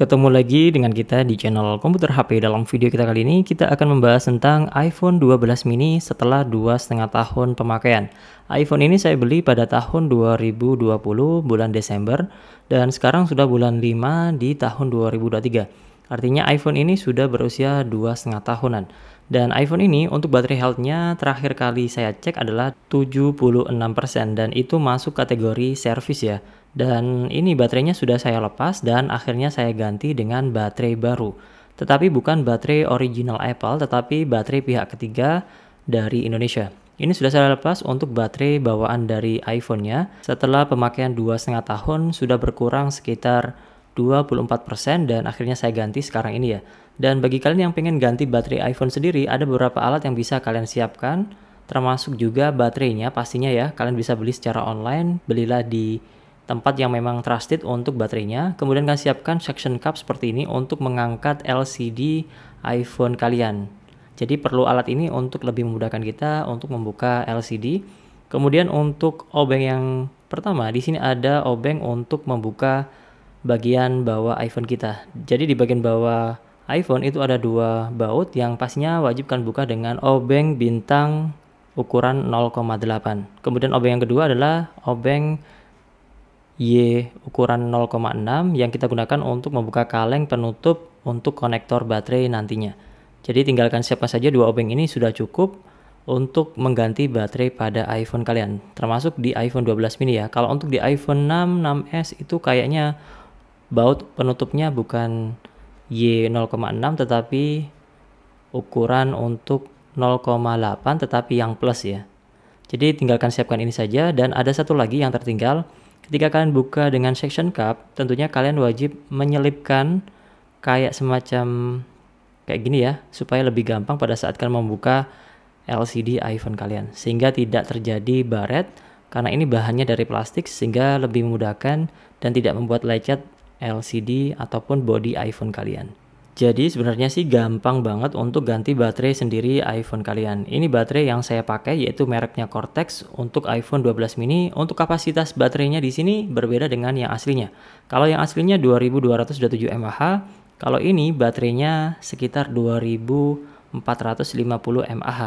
Ketemu lagi dengan kita di channel Komputer HP. Dalam video kita kali ini, kita akan membahas tentang iPhone 12 mini setelah dua setengah tahun pemakaian. iPhone ini saya beli pada tahun 2020 bulan Desember dan sekarang sudah bulan 5 di tahun 2023. Artinya iPhone ini sudah berusia 2,5 tahunan. Dan iPhone ini untuk baterai health-nya terakhir kali saya cek adalah 76% dan itu masuk kategori service ya. Dan ini baterainya sudah saya lepas dan akhirnya saya ganti dengan baterai baru. Tetapi bukan baterai original Apple tetapi baterai pihak ketiga dari Indonesia. Ini sudah saya lepas untuk baterai bawaan dari iPhone-nya. Setelah pemakaian 2,5 tahun sudah berkurang sekitar 24% dan akhirnya saya ganti sekarang ini ya. Dan bagi kalian yang pengen ganti baterai iPhone sendiri, ada beberapa alat yang bisa kalian siapkan, termasuk juga baterainya pastinya ya. Kalian bisa beli secara online, belilah di tempat yang memang trusted untuk baterainya. Kemudian kalian siapkan suction cup seperti ini untuk mengangkat LCD iPhone kalian. Jadi perlu alat ini untuk lebih memudahkan kita untuk membuka LCD. Kemudian untuk obeng yang pertama, di sini ada obeng untuk membuka bagian bawah iPhone kita. Jadi di bagian bawah iPhone itu ada dua baut yang pasnya wajibkan buka dengan obeng bintang ukuran 0,8. Kemudian obeng yang kedua adalah obeng Y ukuran 0,6 yang kita gunakan untuk membuka kaleng penutup untuk konektor baterai nantinya. Jadi tinggalkan siapa saja dua obeng ini sudah cukup untuk mengganti baterai pada iPhone kalian, termasuk di iPhone 12 mini ya. Kalau untuk di iPhone 6, 6s itu kayaknya baut penutupnya bukan Y 0,6 tetapi ukuran untuk 0,8 tetapi yang plus ya. Jadi tinggalkan siapkan ini saja dan ada satu lagi yang tertinggal. Ketika kalian buka dengan section cup, tentunya kalian wajib menyelipkan kayak semacam kayak gini ya, supaya lebih gampang pada saat kalian membuka LCD iPhone kalian. Sehingga tidak terjadi baret karena ini bahannya dari plastik sehingga lebih memudahkan dan tidak membuat lecet LCD ataupun body iPhone kalian. Jadi sebenarnya sih gampang banget untuk ganti baterai sendiri iPhone kalian. Ini baterai yang saya pakai yaitu mereknya Cortex untuk iPhone 12 mini. Untuk kapasitas baterainya di sini berbeda dengan yang aslinya. Kalau yang aslinya 2227 mAh, kalau ini baterainya sekitar 2450 mAh.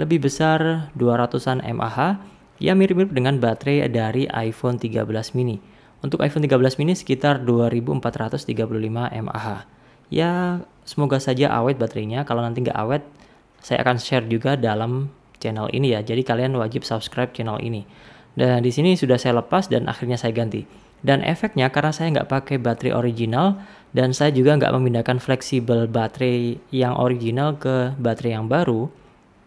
Lebih besar 200-an mAh, ya mirip-mirip dengan baterai dari iPhone 13 mini. Untuk iPhone 13 mini sekitar 2435 mAh. Ya, semoga saja awet baterainya. Kalau nanti nggak awet, saya akan share juga dalam channel ini ya. Jadi kalian wajib subscribe channel ini. Dan di sini sudah saya lepas dan akhirnya saya ganti. Dan efeknya karena saya nggak pakai baterai original dan saya juga nggak memindahkan fleksibel baterai yang original ke baterai yang baru,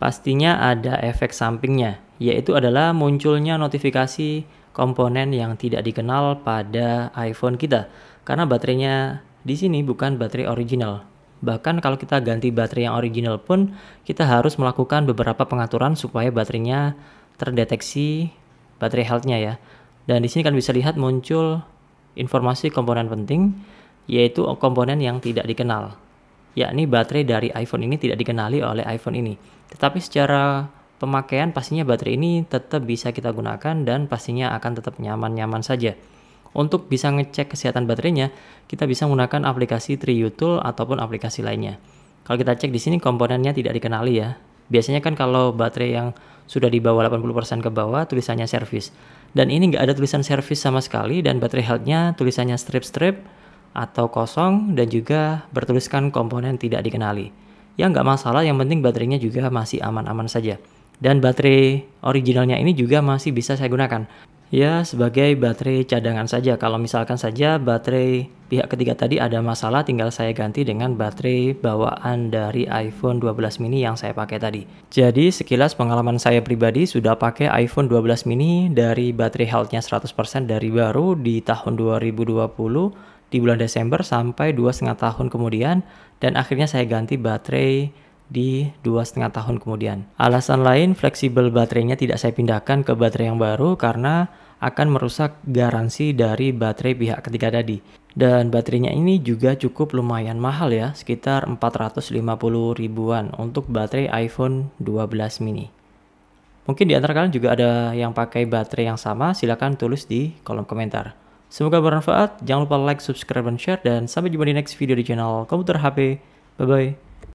pastinya ada efek sampingnya, yaitu adalah munculnya notifikasi komponen yang tidak dikenal pada iPhone kita karena baterainya di sini bukan baterai original. Bahkan kalau kita ganti baterai yang original pun kita harus melakukan beberapa pengaturan supaya baterainya terdeteksi baterai health-nya ya. Dan di sini kan bisa lihat muncul informasi komponen penting yaitu komponen yang tidak dikenal. Yakni baterai dari iPhone ini tidak dikenali oleh iPhone ini. Tetapi secara pemakaian pastinya baterai ini tetap bisa kita gunakan dan pastinya akan tetap nyaman-nyaman saja. Untuk bisa ngecek kesehatan baterainya, kita bisa menggunakan aplikasi Tool ataupun aplikasi lainnya. Kalau kita cek di sini komponennya tidak dikenali ya. Biasanya kan kalau baterai yang sudah di bawah 80% ke bawah tulisannya service. Dan ini nggak ada tulisan service sama sekali dan baterai healthnya tulisannya strip-strip atau kosong dan juga bertuliskan komponen tidak dikenali. Ya nggak masalah, yang penting baterainya juga masih aman-aman saja. Dan baterai originalnya ini juga masih bisa saya gunakan. Ya, sebagai baterai cadangan saja. Kalau misalkan saja baterai pihak ketiga tadi ada masalah, tinggal saya ganti dengan baterai bawaan dari iPhone 12 mini yang saya pakai tadi. Jadi, sekilas pengalaman saya pribadi sudah pakai iPhone 12 mini dari baterai health-nya 100% dari baru di tahun 2020 di bulan Desember sampai 2,5 tahun kemudian dan akhirnya saya ganti baterai di dua setengah tahun kemudian. Alasan lain, fleksibel baterainya tidak saya pindahkan ke baterai yang baru karena akan merusak garansi dari baterai pihak ketiga tadi. Dan baterainya ini juga cukup lumayan mahal ya, sekitar 450 ribuan untuk baterai iPhone 12 mini. Mungkin di antara kalian juga ada yang pakai baterai yang sama, silahkan tulis di kolom komentar. Semoga bermanfaat, jangan lupa like, subscribe, dan share, dan sampai jumpa di next video di channel Komputer HP. Bye-bye.